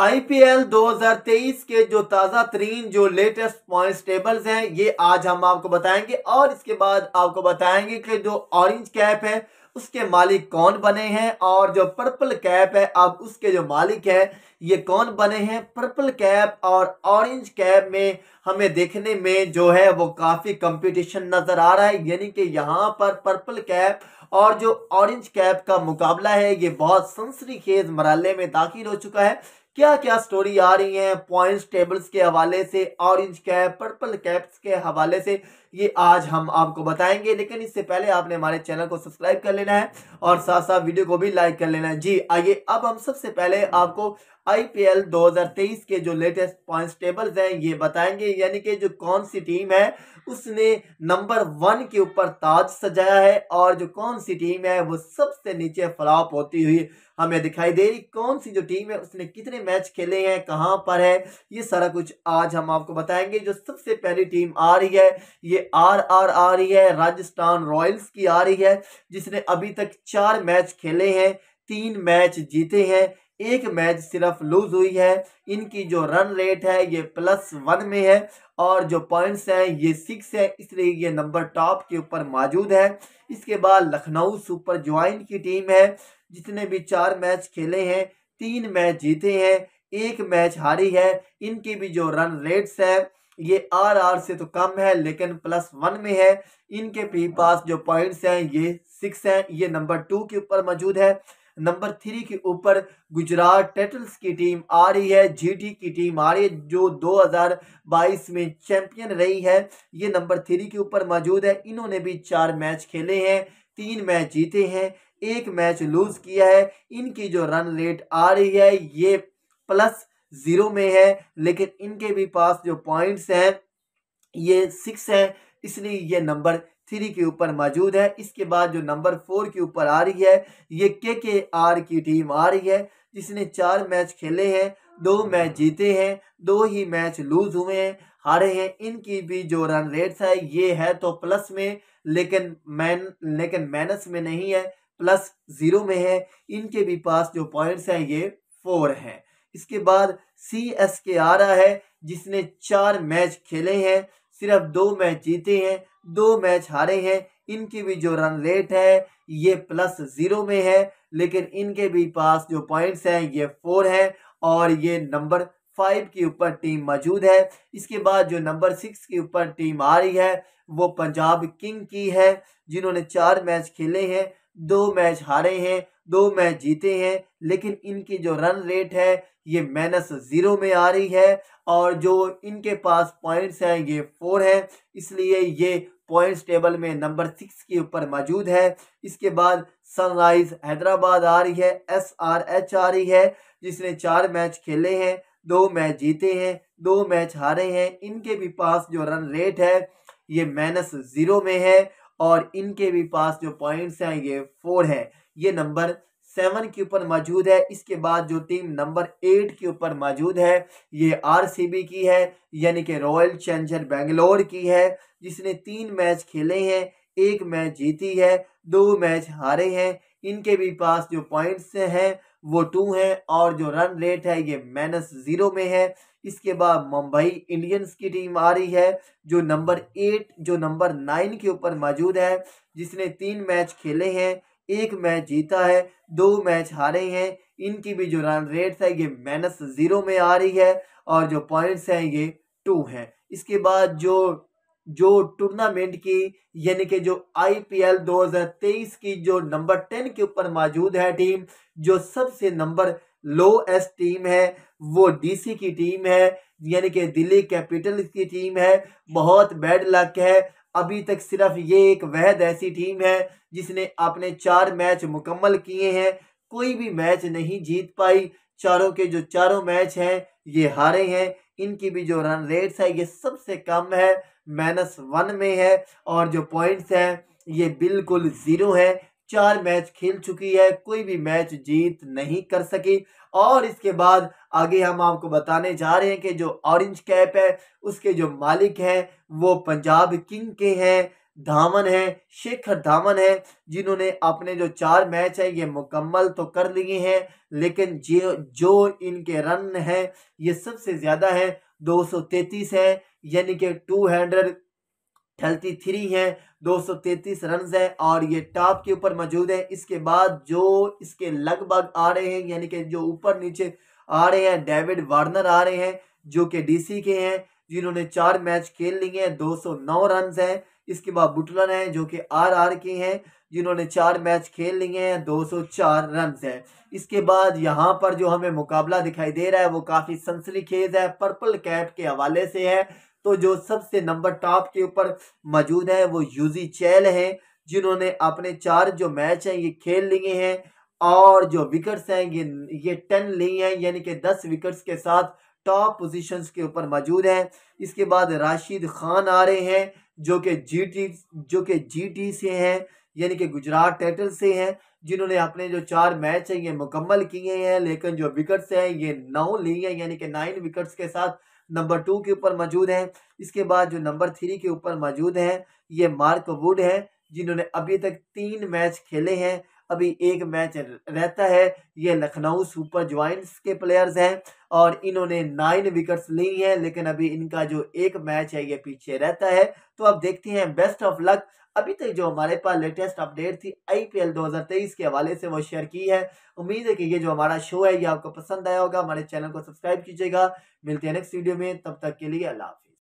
IPL 2023 के जो ताज़ा तरीन जो लेटेस्ट पॉइंट टेबल्स हैं ये आज हम आपको बताएंगे और इसके बाद आपको बताएंगे कि जो ऑरेंज कैप है उसके मालिक कौन बने हैं और जो पर्पल कैप है अब उसके जो मालिक है ये कौन बने हैं पर्पल कैप और ऑरेंज कैप में हमें देखने में जो है वो काफ़ी कंपटीशन नज़र आ रहा है यानी कि यहाँ पर पर्पल कैप और जो ऑरेंज कैप का मुकाबला है ये बहुत सनसरी खेज मरल में दाखिल हो चुका है क्या क्या स्टोरी आ रही है पॉइंट्स टेबल्स के हवाले से ऑरेंज कैप पर्पल कैप्स के हवाले से ये आज हम आपको बताएंगे लेकिन इससे पहले आपने हमारे चैनल को सब्सक्राइब कर लेना है और साथ साथ वीडियो को भी लाइक कर लेना है जी आइए अब हम सबसे पहले आपको आईपीएल 2023 के जो लेटेस्ट पॉइंट्स टेबल्स हैं ये बताएंगे यानी कि जो कौन सी टीम है उसने नंबर वन के ऊपर ताज सजाया है और जो कौन सी टीम है वो सबसे नीचे फ्लॉप होती हुई हमें दिखाई दे रही कौन सी जो टीम है उसने कितने मैच खेले हैं कहाँ पर है ये सारा कुछ आज हम आपको बताएंगे जो सबसे पहली टीम आ रही है ये आर आर आ रही है राजस्थान रॉयल्स की आ रही है जिसने अभी तक चार मैच खेले हैं तीन मैच जीते हैं एक मैच सिर्फ लूज हुई है इनकी जो रन रेट है ये प्लस वन में है और जो पॉइंट्स हैं ये सिक्स है इसलिए ये नंबर टॉप के ऊपर मौजूद है इसके बाद लखनऊ सुपर ज्वाइन की टीम है जिसने भी चार मैच खेले हैं तीन मैच जीते हैं एक मैच हारी है इनकी भी जो रन रेट्स है ये आर आर से तो कम है लेकिन प्लस वन में है इनके भी पास जो पॉइंट्स हैं ये सिक्स हैं ये नंबर टू के ऊपर मौजूद है नंबर थ्री के ऊपर गुजरात टेटल्स की टीम आ रही है जीटी की टीम आ रही है जो 2022 में चैंपियन रही है ये नंबर थ्री के ऊपर मौजूद है इन्होंने भी चार मैच खेले हैं तीन मैच जीते हैं एक मैच लूज किया है इनकी जो रन रेट आ रही है ये प्लस जीरो में है लेकिन इनके भी पास जो पॉइंट्स हैं ये सिक्स हैं इसलिए ये नंबर थ्री के ऊपर मौजूद है इसके बाद जो नंबर फोर के ऊपर आ रही है ये के के आर की टीम आ रही है जिसने चार मैच खेले हैं दो मैच जीते हैं दो ही मैच लूज हुए हैं हारे हैं इनकी भी जो रन रेट्स है ये है तो प्लस में लेकिन मैन लेकिन माइनस में नहीं है प्लस जीरो में है इनके भी पास जो पॉइंट्स हैं ये फोर हैं इसके बाद सी एस के आ रहा है जिसने चार मैच खेले हैं सिर्फ दो मैच जीते हैं दो मैच हारे हैं इनकी भी जो रन रेट है ये प्लस जीरो में है लेकिन इनके भी पास जो पॉइंट्स हैं ये फोर है और ये नंबर फाइव के ऊपर टीम मौजूद है इसके बाद जो नंबर सिक्स के ऊपर टीम आ रही है वो पंजाब किंग की है जिन्होंने चार मैच खेले हैं दो मैच हारे हैं दो मैच जीते हैं लेकिन इनकी जो रन रेट है ये माइनस ज़ीरो में आ रही है और जो इनके पास पॉइंट्स हैं ये फोर है इसलिए ये पॉइंट्स टेबल में नंबर सिक्स के ऊपर मौजूद है इसके बाद सनराइज हैदराबाद आ रही है एस आर एच आ रही है जिसने चार मैच खेले हैं दो मैच जीते हैं दो मैच हारे हैं इनके भी पास जो रन रेट है ये माइनस ज़ीरो में है और इनके भी पास जो पॉइंट्स हैं ये फोर है ये नंबर सेवन के ऊपर मौजूद है इसके बाद जो टीम नंबर एट के ऊपर मौजूद है ये आरसीबी की है यानी कि रॉयल चैलेंजर बेंगलोर की है जिसने तीन मैच खेले हैं एक मैच जीती है दो मैच हारे हैं इनके भी पास जो पॉइंट्स हैं वो टू हैं और जो रन रेट है ये माइनस ज़ीरो में है इसके बाद मुंबई इंडियंस की टीम आ रही है जो नंबर एट जो नंबर नाइन के ऊपर मौजूद है जिसने तीन मैच खेले हैं एक मैच जीता है दो मैच हारे हैं इनकी भी जो रन रेट्स है ये माइनस ज़ीरो में आ रही है और जो पॉइंट्स हैं ये टू हैं इसके बाद जो जो टूर्नामेंट की यानी कि जो आईपीएल 2023 की जो नंबर टेन के ऊपर मौजूद है टीम जो सबसे नंबर लोएस्ट टीम है वो डीसी की टीम है यानी कि दिल्ली कैपिटल्स की टीम है बहुत बैड लक है अभी तक सिर्फ ये एक वहद ऐसी टीम है जिसने अपने चार मैच मुकम्मल किए हैं कोई भी मैच नहीं जीत पाई चारों के जो चारों मैच हैं ये हारे हैं इनकी भी जो रन रेट्स है ये सबसे कम है माइनस वन में है और जो पॉइंट्स हैं ये बिल्कुल ज़ीरो है चार मैच खेल चुकी है कोई भी मैच जीत नहीं कर सकी और इसके बाद आगे हम आपको बताने जा रहे हैं कि जो ऑरेंज कैप है उसके जो मालिक हैं वो पंजाब किंग के हैं धामन है शेखर धामन है जिन्होंने अपने जो चार मैच है ये मुकम्मल तो कर लिए हैं लेकिन जो जो इनके रन हैं ये सबसे ज़्यादा है 233 है यानी कि 200 थर्टी थ्री हैं दो सौ तैतीस रन है और ये टॉप के ऊपर मौजूद है इसके बाद जो इसके लगभग आ रहे हैं यानी कि जो ऊपर नीचे आ रहे हैं डेविड वार्नर आ रहे हैं जो कि डीसी के हैं जिन्होंने चार मैच खेल लिए हैं दो सौ नौ रन हैं इसके बाद बुटलन हैं जो कि आर आर के हैं जिन्होंने चार मैच खेल लिए हैं दो सौ चार रन हैं इसके बाद यहाँ पर जो हमें मुकाबला दिखाई दे रहा है वो काफ़ी खेज है पर्पल कैप के हवाले से है तो जो सबसे नंबर टॉप के ऊपर मौजूद है वो यूजी चैल हैं जिन्होंने अपने चार जो मैच हैं ये खेल लिए हैं और जो विकेट्स हैं ये ये टेन ली हैं यानी कि दस विकेट्स के साथ टॉप पोजीशंस के ऊपर मौजूद हैं इसके बाद राशिद खान आ रहे हैं जो कि जीटी जो कि जीटी से हैं यानी कि गुजरात टाइटल से हैं जिन्होंने अपने जो चार मैच हैं ये मुकम्मल किए हैं लेकिन जो विकेट्स हैं ये नौ ली हैं यानी कि नाइन विकेट्स के साथ नंबर टू के ऊपर मौजूद हैं इसके बाद जो नंबर थ्री के ऊपर मौजूद हैं ये मार्क वुड हैं जिन्होंने अभी तक तीन मैच खेले हैं अभी एक मैच रहता है ये लखनऊ सुपर ज्वाइंट्स के प्लेयर्स हैं और इन्होंने नाइन विकेट्स ली हैं लेकिन अभी इनका जो एक मैच है ये पीछे रहता है तो अब देखते हैं बेस्ट ऑफ लक अभी तक जो हमारे पास लेटेस्ट अपडेट थी आईपीएल 2023 के हवाले से वो शेयर की है उम्मीद है कि ये जो हमारा शो है ये आपको पसंद आया होगा हमारे चैनल को सब्सक्राइब कीजिएगा मिलते हैं नेक्स्ट वीडियो में तब तक के लिए अल्लाह हाफि